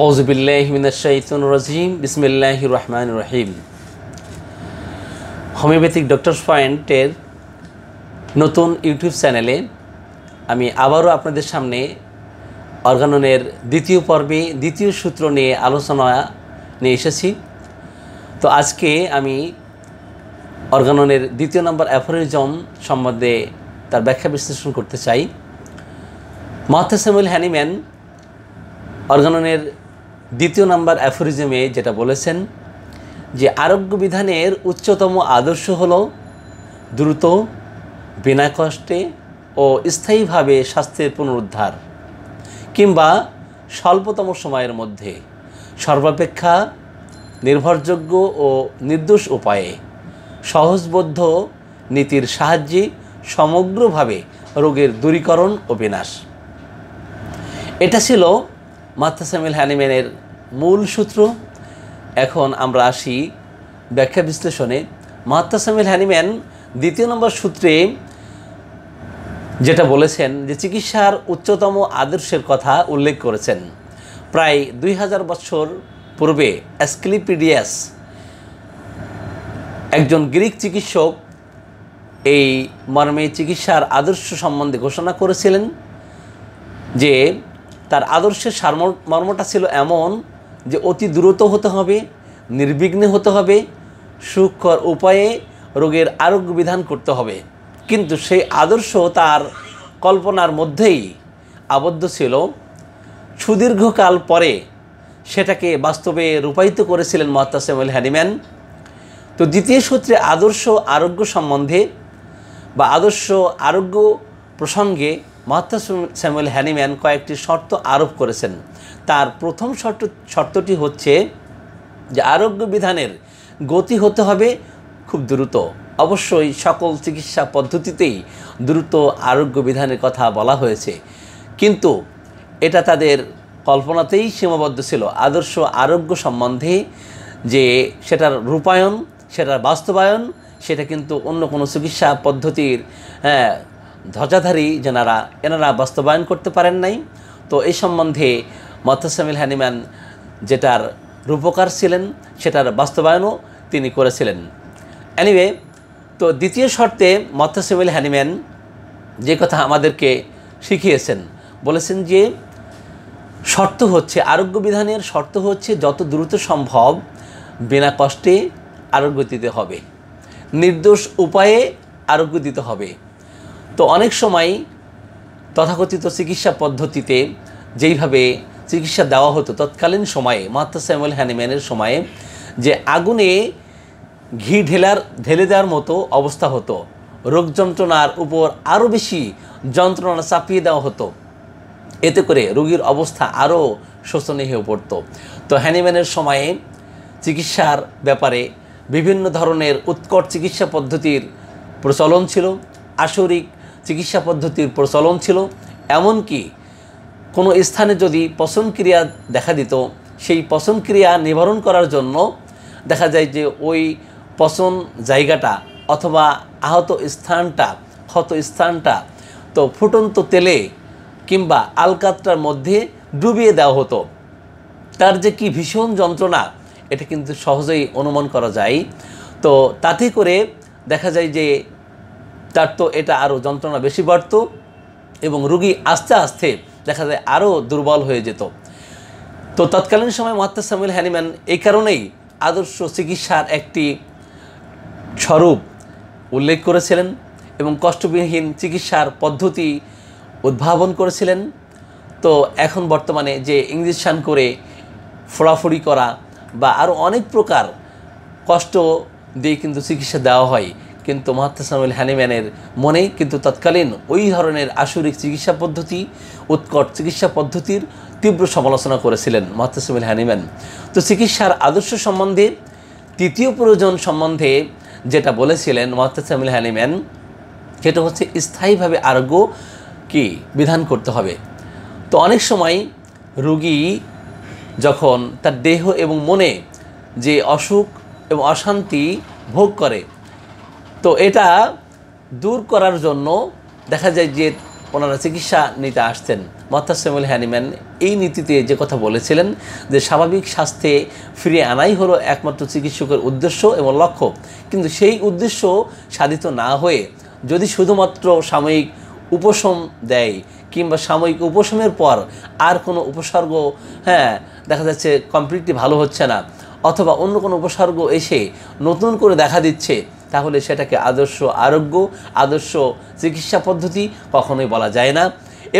রাজিম বিসমিল্লাহ রহমান রহিম homeopathic doctor পয়েন্টের নতুন ইউটিউব চ্যানেলে আমি আবারও আপনাদের সামনে অর্গাননের দ্বিতীয় পর্বে দ্বিতীয় সূত্র নিয়ে আলোচনা নিয়ে এসেছি তো আজকে আমি অর্গাননের দ্বিতীয় নম্বর অ্যাফোরিজম সম্বন্ধে তার ব্যাখ্যা বিশ্লেষণ করতে চাই মহাত্মা হ্যানিম্যান অর্গাননের দ্বিতীয় নাম্বার অ্যাফোরিজমে যেটা বলেছেন যে আরোগ্য বিধানের উচ্চতম আদর্শ হল দ্রুত বিনা কষ্টে ও স্থায়ীভাবে স্বাস্থ্যের পুনরুদ্ধার কিংবা স্বল্পতম সময়ের মধ্যে সর্বাপেক্ষা নির্ভরযোগ্য ও নির্দোষ উপায়ে সহজবদ্ধ নীতির সাহায্যে সমগ্রভাবে রোগের দূরীকরণ ও বিনাশ এটা ছিল মাত্তাসামিল হ্যানিম্যানের মূল সূত্র এখন আমরা আসি ব্যাখ্যা বিশ্লেষণে মাত্তাসামিল হ্যানিম্যান দ্বিতীয় নম্বর সূত্রে যেটা বলেছেন যে চিকিৎসার উচ্চতম আদর্শের কথা উল্লেখ করেছেন প্রায় দুই হাজার বছর পূর্বে অ্যাসক্লিপিডিয়াস একজন গ্রিক চিকিৎসক এই মর্মে চিকিৎসার আদর্শ সম্বন্ধে ঘোষণা করেছিলেন যে তার আদর্শের মর্মটা ছিল এমন যে অতি দ্রুত হতে হবে নির্বিঘ্নে হতে হবে সুক্ষর উপায়ে রোগের আরোগ্য বিধান করতে হবে কিন্তু সেই আদর্শ তার কল্পনার মধ্যেই আবদ্ধ ছিল সুদীর্ঘকাল পরে সেটাকে বাস্তবে রূপায়িত করেছিলেন মহাত্মা আল হ্যানিম্যান তো দ্বিতীয় সূত্রে আদর্শ আরোগ্য সম্বন্ধে বা আদর্শ আরোগ্য প্রসঙ্গে মহাত্মা স্যামুয়েল হ্যানিম্যান কয়েকটি শর্ত আরোপ করেছেন তার প্রথম শর্ত শর্তটি হচ্ছে যে আরোগ্য বিধানের গতি হতে হবে খুব দ্রুত অবশ্যই সকল চিকিৎসা পদ্ধতিতেই দ্রুত আরোগ্য বিধানের কথা বলা হয়েছে কিন্তু এটা তাদের কল্পনাতেই সীমাবদ্ধ ছিল আদর্শ আরোগ্য সম্বন্ধে যে সেটার রূপায়ণ সেটার বাস্তবায়ন সেটা কিন্তু অন্য কোনো চিকিৎসা পদ্ধতির হ্যাঁ ধ্বজাধারী যেনারা এনারা বাস্তবায়ন করতে পারেন নাই তো এই সম্বন্ধে মথসামিল হানিম্যান যেটার রূপকার ছিলেন সেটার বাস্তবায়নও তিনি করেছিলেন অ্যানিওয়ে তো দ্বিতীয় শর্তে মথসামিল হ্যানিম্যান যে কথা আমাদেরকে শিখিয়েছেন বলেছেন যে শর্ত হচ্ছে আরোগ্য বিধানের শর্ত হচ্ছে যত দ্রুত সম্ভব বিনা কষ্টে আরোগ্য দিতে হবে নির্দোষ উপায়ে আরোগ্য দিতে হবে তো অনেক সময় তথাকথিত চিকিৎসা পদ্ধতিতে যেইভাবে চিকিৎসা দেওয়া হতো তৎকালীন সময়ে মাত্রা স্যামুয়েল হ্যানিম্যানের সময়ে যে আগুনে ঘি ঢেলার ঢেলে দেওয়ার মতো অবস্থা হতো রোগ যন্ত্রণার উপর আরও বেশি যন্ত্রণা চাপিয়ে দেওয়া হতো এতে করে রোগীর অবস্থা আরও শোষণীয় হয়ে পড়ত তো হ্যানিম্যানের সময়ে চিকিৎসার ব্যাপারে বিভিন্ন ধরনের উৎকট চিকিৎসা পদ্ধতির প্রচলন ছিল আসরিক চিকিৎসা পদ্ধতির প্রচলন ছিল এমনকি কোনো স্থানে যদি পচন ক্রিয়া দেখা দিত সেই পচন ক্রিয়া নিবারণ করার জন্য দেখা যায় যে ওই পচন জায়গাটা অথবা আহত স্থানটা ক্ষত স্থানটা তো ফুটন্ত তেলে কিংবা আলকাতটার মধ্যে ডুবিয়ে দেওয়া হতো তার যে কি ভীষণ যন্ত্রণা এটা কিন্তু সহজেই অনুমান করা যায় তো তাতে করে দেখা যায় যে তার তো এটা আরও যন্ত্রণা বেশি বাড়ত এবং রুগী আস্তে আস্তে দেখা যায় আরও দুর্বল হয়ে যেত তো তৎকালীন সময় মহাত্মা সামিল হ্যানিম্যান এই কারণেই আদর্শ চিকিৎসার একটি স্বরূপ উল্লেখ করেছিলেন এবং কষ্টবিহীন চিকিৎসার পদ্ধতি উদ্ভাবন করেছিলেন তো এখন বর্তমানে যে ইঞ্জেকশান করে ফোড়াফুড়ি করা বা আরও অনেক প্রকার কষ্ট দিয়ে কিন্তু চিকিৎসা দেওয়া হয় কিন্তু মহাত্মাসামুল হ্যানিম্যানের মনে কিন্তু তৎকালীন ওই ধরনের আসরিক চিকিৎসা পদ্ধতি উৎকট চিকিৎসা পদ্ধতির তীব্র সমালোচনা করেছিলেন মহাত্মাসামুল হ্যানিম্যান তো চিকিৎসার আদর্শ সম্বন্ধে তৃতীয় প্রয়োজন সম্বন্ধে যেটা বলেছিলেন মহাত্মাসামুল হ্যানিম্যান সেটা হচ্ছে স্থায়ীভাবে আরোগ্য কি বিধান করতে হবে তো অনেক সময় রুগী যখন তার দেহ এবং মনে যে অসুখ এবং অশান্তি ভোগ করে তো এটা দূর করার জন্য দেখা যায় যে ওনারা চিকিৎসা নিতে আসতেন মত্তাসেমুল হ্যানিম্যান এই নীতিতে যে কথা বলেছিলেন যে স্বাভাবিক স্বাস্থ্যে ফিরে আনাই হলো একমাত্র চিকিৎসকের উদ্দেশ্য এবং লক্ষ্য কিন্তু সেই উদ্দেশ্য সাধিত না হয়ে যদি শুধুমাত্র সাময়িক উপশম দেয় কিংবা সাময়িক উপশমের পর আর কোনো উপসর্গ হ্যাঁ দেখা যাচ্ছে কমপ্লিটলি ভালো হচ্ছে না অথবা অন্য কোনো উপসর্গ এসে নতুন করে দেখা দিচ্ছে তাহলে সেটাকে আদর্শ আরোগ্য আদর্শ চিকিৎসা পদ্ধতি কখনোই বলা যায় না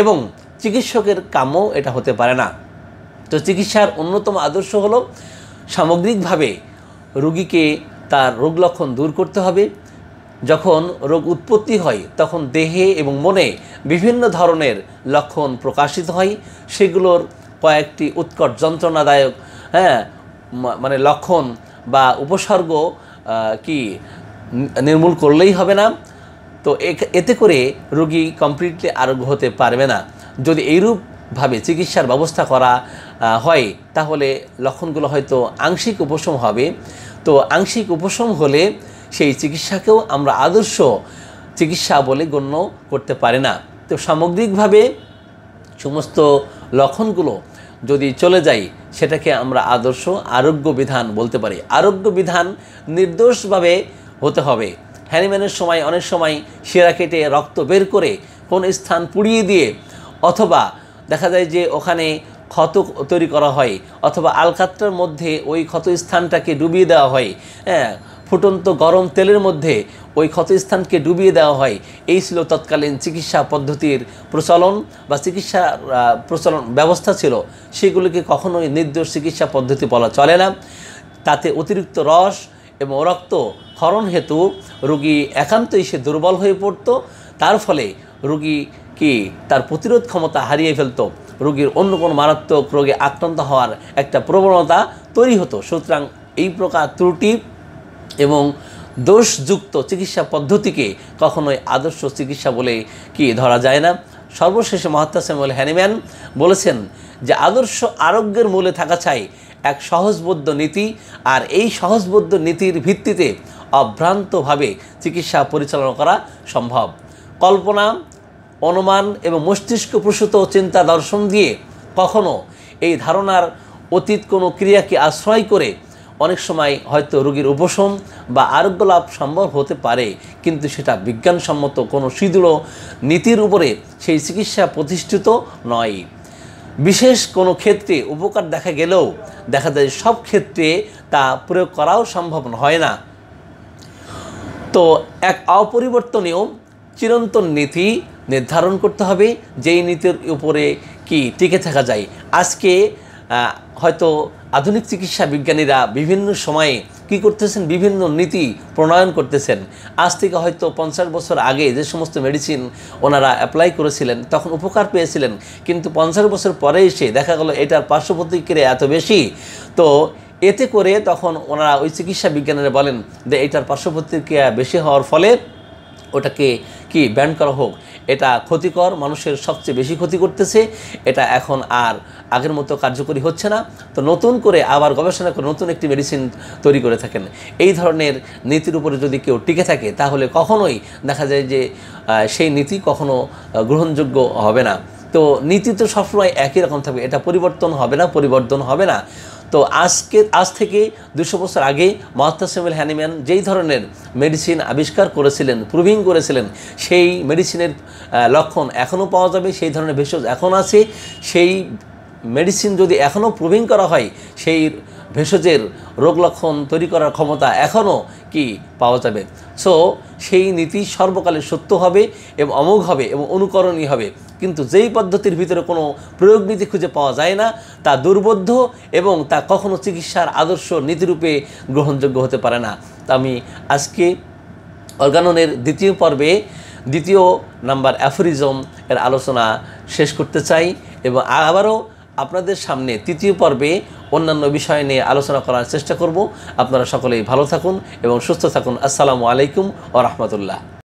এবং চিকিৎসকের কামও এটা হতে পারে না তো চিকিৎসার অন্যতম আদর্শ হলো সামগ্রিকভাবে রুগীকে তার রোগ লক্ষণ দূর করতে হবে যখন রোগ উৎপত্তি হয় তখন দেহে এবং মনে বিভিন্ন ধরনের লক্ষণ প্রকাশিত হয় সেগুলোর কয়েকটি উৎকট যন্ত্রণাদায়ক হ্যাঁ মানে লক্ষণ বা উপসর্গ কি নির্মূল করলেই হবে না তো এতে করে রোগী কমপ্লিটলি আরোগ্য হতে পারবে না যদি এইরূপভাবে চিকিৎসার ব্যবস্থা করা হয় তাহলে লক্ষণগুলো হয়তো আংশিক উপশম হবে তো আংশিক উপশম হলে সেই চিকিৎসাকেও আমরা আদর্শ চিকিৎসা বলে গণ্য করতে পারি না তো সামগ্রিকভাবে সমস্ত লক্ষণগুলো যদি চলে যায় সেটাকে আমরা আদর্শ আরোগ্য বিধান বলতে পারি আরোগ্য বিধান নির্দোষভাবে হতে হবে হ্যানিম্যানের সময় অনেক সময় শিরা কেটে রক্ত বের করে কোন স্থান পুড়িয়ে দিয়ে অথবা দেখা যায় যে ওখানে ক্ষত তৈরি করা হয় অথবা আলকাত্রার মধ্যে ওই ক্ষত স্থানটাকে ডুবিয়ে দেওয়া হয় হ্যাঁ ফুটন্ত গরম তেলের মধ্যে ওই ক্ষতস্থানকে ডুবিয়ে দেওয়া হয় এই ছিল তৎকালীন চিকিৎসা পদ্ধতির প্রচলন বা চিকিৎসা প্রচলন ব্যবস্থা ছিল সেগুলিকে কখনোই নির্দোষ চিকিৎসা পদ্ধতি বলা চলে না তাতে অতিরিক্ত রস এবং রক্ত ক্ষরণ হেতু রুগী একান্তই সে দুর্বল হয়ে পড়ত তার ফলে রুগী কি তার প্রতিরোধ ক্ষমতা হারিয়ে ফেলত রোগীর অন্য কোনো মারাত্মক রোগে আক্রান্ত হওয়ার একটা প্রবণতা তৈরি হতো সুতরাং এই প্রকার ত্রুটি এবং দোষযুক্ত চিকিৎসা পদ্ধতিকে কখনোই আদর্শ চিকিৎসা বলে কি ধরা যায় না সর্বশেষে মহাত্মা সেমল হ্যানিম্যান বলেছেন যে আদর্শ আরোগ্যের মূলে থাকা চাই এক সহজবদ্ধ নীতি আর এই সহজবদ্ধ নীতির ভিত্তিতে অভ্রান্তভাবে চিকিৎসা পরিচালনা করা সম্ভব কল্পনা অনুমান এবং মস্তিষ্ক প্রসূত চিন্তা দর্শন দিয়ে কখনো এই ধারণার অতীত কোনো ক্রিয়াকে আশ্রয় করে অনেক সময় হয়তো রোগীর উপশম বা আরোগ্য লাভ সম্ভব হতে পারে কিন্তু সেটা বিজ্ঞানসম্মত কোনো সুদৃঢ় নীতির উপরে সেই চিকিৎসা প্রতিষ্ঠিত নয় বিশেষ কোনো ক্ষেত্রে উপকার দেখা গেলেও দেখা যায় সব ক্ষেত্রে তা প্রয়োগ করাও সম্ভব হয় না তো এক অপরিবর্তনীয় চিরন্তন নীতি নির্ধারণ করতে হবে যেই নীতির উপরে কি টিকে থাকা যায় আজকে হয়তো আধুনিক চিকিৎসা বিজ্ঞানীরা বিভিন্ন সময়ে কি করতেছেন বিভিন্ন নীতি প্রণয়ন করতেছেন আজ থেকে হয়তো পঞ্চাশ বছর আগে যে সমস্ত মেডিসিন ওনারা অ্যাপ্লাই করেছিলেন তখন উপকার পেয়েছিলেন কিন্তু পঞ্চাশ বছর পরে এসে দেখা গেল এটার পার্শ্ব প্রতিক্রিয়া এত বেশি তো এতে করে তখন ওনারা ওই চিকিৎসা বিজ্ঞানীরা বলেন যে এটার পার্শ্ব প্রতিক্রিয়া বেশি হওয়ার ফলে ওটাকে কি ব্যান করা হোক এটা ক্ষতিকর মানুষের সবচেয়ে বেশি ক্ষতি করতেছে এটা এখন আর আগের মতো কার্যকরী হচ্ছে না তো নতুন করে আবার গবেষণা করে নতুন একটি মেডিসিন তৈরি করে থাকেন এই ধরনের নীতির উপরে যদি কেউ টিকে থাকে তাহলে কখনোই দেখা যায় যে সেই নীতি কখনো গ্রহণযোগ্য হবে না তো নীতি তো সবসময় একই রকম থাকবে এটা পরিবর্তন হবে না পরিবর্তন হবে না তো আজকে আজ থেকে দুশো বছর আগে সেমুল হ্যানিম্যান যেই ধরনের মেডিসিন আবিষ্কার করেছিলেন প্রুভিং করেছিলেন সেই মেডিসিনের লক্ষণ এখনও পাওয়া যাবে সেই ধরনের ভেষজ এখন আছে সেই মেডিসিন যদি এখনও প্রুভিং করা হয় সেই ভেষজের রোগ লক্ষণ তৈরি করার ক্ষমতা এখনও কি পাওয়া যাবে সো সেই নীতি সর্বকালে সত্য হবে এবং অমোঘ হবে এবং অনুকরণীয় হবে কিন্তু যেই পদ্ধতির ভিতরে কোনো প্রয়োগ নীতি খুঁজে পাওয়া যায় না তা দুর্বোধ্য এবং তা কখনো চিকিৎসার আদর্শ নীতিরূপে গ্রহণযোগ্য হতে পারে না তা আমি আজকে অর্গাননের দ্বিতীয় পর্বে দ্বিতীয় নাম্বার অ্যাফোরিজম এর আলোচনা শেষ করতে চাই এবং আবারও আপনাদের সামনে তৃতীয় পর্বে অন্যান্য বিষয় নিয়ে আলোচনা করার চেষ্টা করব আপনারা সকলেই ভালো থাকুন এবং সুস্থ থাকুন আসসালামু আলাইকুম ও রহমতুল্লাহ